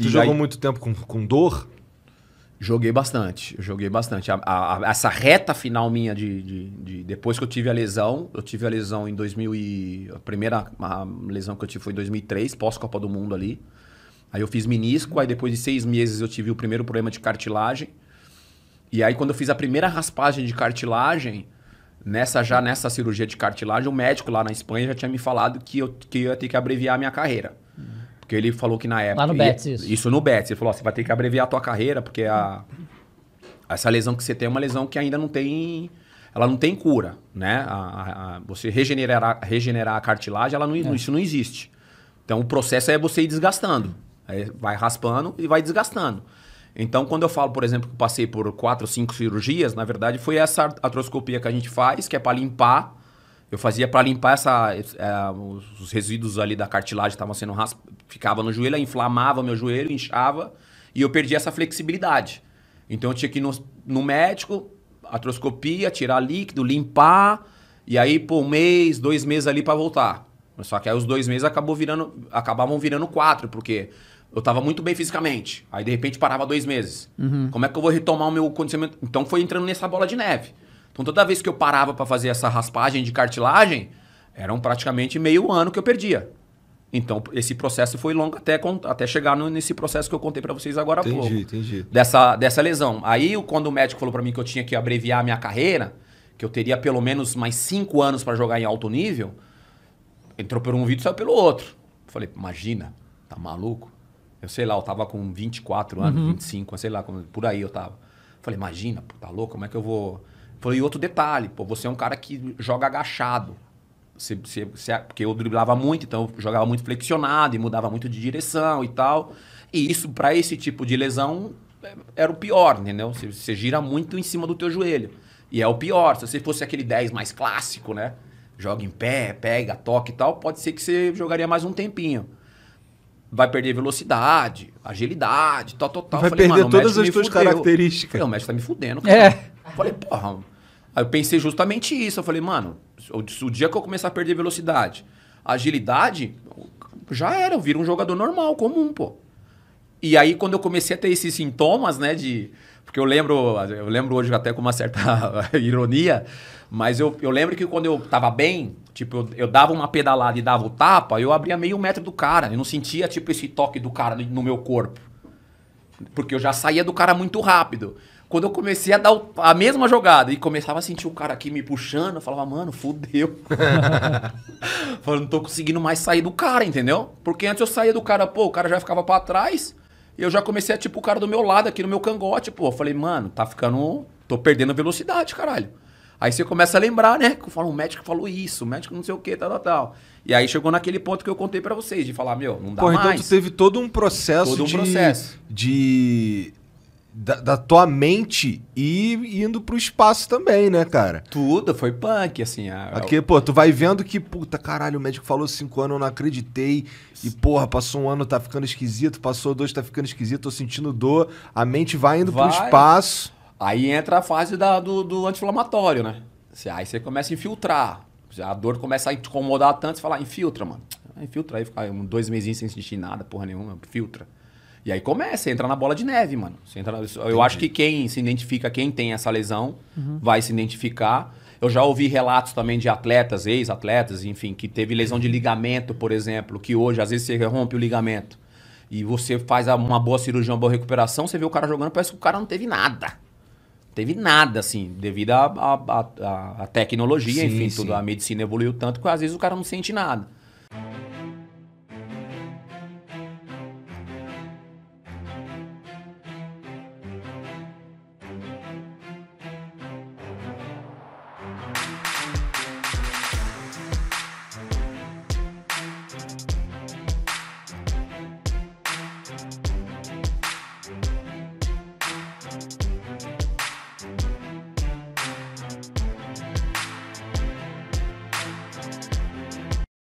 Tu e jogou aí... muito tempo com, com dor? Joguei bastante, joguei bastante. A, a, essa reta final minha de, de, de, Depois que eu tive a lesão, eu tive a lesão em 2000 e... A primeira a lesão que eu tive foi em 2003, pós-Copa do Mundo ali. Aí eu fiz menisco, aí depois de seis meses eu tive o primeiro problema de cartilagem. E aí quando eu fiz a primeira raspagem de cartilagem, nessa já nessa cirurgia de cartilagem, o médico lá na Espanha já tinha me falado que eu, que eu ia ter que abreviar a minha carreira. Porque ele falou que na época. Lá no Betis, ia, isso. Isso no Betis. Ele falou: ó, você vai ter que abreviar a tua carreira, porque a, essa lesão que você tem é uma lesão que ainda não tem. Ela não tem cura, né? A, a, você regenerar, regenerar a cartilagem, ela não, é. isso não existe. Então o processo é você ir desgastando. vai raspando e vai desgastando. Então, quando eu falo, por exemplo, que passei por quatro, cinco cirurgias, na verdade foi essa artroscopia que a gente faz, que é para limpar eu fazia para limpar essa, é, os resíduos ali da cartilagem estavam sendo rasp... ficava no joelho, inflamava meu joelho, inchava e eu perdia essa flexibilidade. Então eu tinha que ir no, no médico, atroscopia, tirar líquido, limpar e aí pô, um mês, dois meses ali para voltar. Só que aí os dois meses acabou virando, acabavam virando quatro porque eu estava muito bem fisicamente. Aí de repente parava dois meses. Uhum. Como é que eu vou retomar o meu condicionamento? Então foi entrando nessa bola de neve. Então toda vez que eu parava para fazer essa raspagem de cartilagem, eram praticamente meio ano que eu perdia. Então, esse processo foi longo até, até chegar no, nesse processo que eu contei para vocês agora entendi, há pouco. Entendi, Dessa, dessa lesão. Aí, quando o médico falou para mim que eu tinha que abreviar a minha carreira, que eu teria pelo menos mais cinco anos para jogar em alto nível, entrou por um vídeo e saiu pelo outro. falei, imagina, tá maluco? Eu sei lá, eu tava com 24 anos, uhum. 25, sei lá, por aí eu tava. falei, imagina, tá louco, como é que eu vou foi outro detalhe, pô, você é um cara que joga agachado. Você, você, você, porque eu driblava muito, então eu jogava muito flexionado e mudava muito de direção e tal. E isso, para esse tipo de lesão, é, era o pior, entendeu? Você, você, gira muito em cima do teu joelho. E é o pior. Se você fosse aquele 10 mais clássico, né? Joga em pé, pega, toca e tal, pode ser que você jogaria mais um tempinho. Vai perder velocidade, agilidade, tal, tal, tal. Vai Falei, perder todas as suas características. Falei, o mestre tá me fudendo. É. Cara. É. Falei, porra, Aí eu pensei justamente isso. Eu falei, mano, o dia que eu começar a perder velocidade, agilidade, já era, eu viro um jogador normal, comum, pô. E aí, quando eu comecei a ter esses sintomas, né, de. Porque eu lembro, eu lembro hoje até com uma certa ironia, mas eu, eu lembro que quando eu tava bem, tipo, eu, eu dava uma pedalada e dava o tapa, eu abria meio metro do cara. Eu não sentia, tipo, esse toque do cara no meu corpo. Porque eu já saía do cara muito rápido. Quando eu comecei a dar a mesma jogada e começava a sentir o cara aqui me puxando, eu falava, mano, fudeu. Falando, não tô conseguindo mais sair do cara, entendeu? Porque antes eu saía do cara, pô, o cara já ficava para trás. E eu já comecei a, tipo, o cara do meu lado aqui no meu cangote, pô. Eu falei, mano, tá ficando. tô perdendo velocidade, caralho. Aí você começa a lembrar, né? Que falo, o médico falou isso, o médico não sei o que, tal, tal, tal. E aí chegou naquele ponto que eu contei para vocês, de falar, meu, não dá Porra, então mais. Então tu teve todo um processo, todo um de, processo. de da, da, tua mente e indo pro espaço também, né, cara? Tudo, foi punk, assim. A... Aqui, pô, tu vai vendo que, puta, caralho, o médico falou cinco anos, eu não acreditei. E, porra, passou um ano, tá ficando esquisito. Passou dois, tá ficando esquisito, tô sentindo dor. A mente vai indo vai. pro espaço. Aí entra a fase da, do, do anti-inflamatório, né? Aí você começa a infiltrar. A dor começa a incomodar tanto, você fala, ah, infiltra, mano. Ah, infiltra aí, fica dois meses sem sentir nada, porra nenhuma, filtra. E aí começa, entra na bola de neve, mano. Você entra na... Eu acho que quem se identifica, quem tem essa lesão, uhum. vai se identificar. Eu já ouvi relatos também de atletas, ex-atletas, enfim, que teve lesão de ligamento, por exemplo, que hoje às vezes você rompe o ligamento e você faz uma boa cirurgia, uma boa recuperação, você vê o cara jogando, parece que o cara não teve nada. Não teve nada, assim, devido à tecnologia, sim, enfim, sim. tudo. A medicina evoluiu tanto que às vezes o cara não sente nada.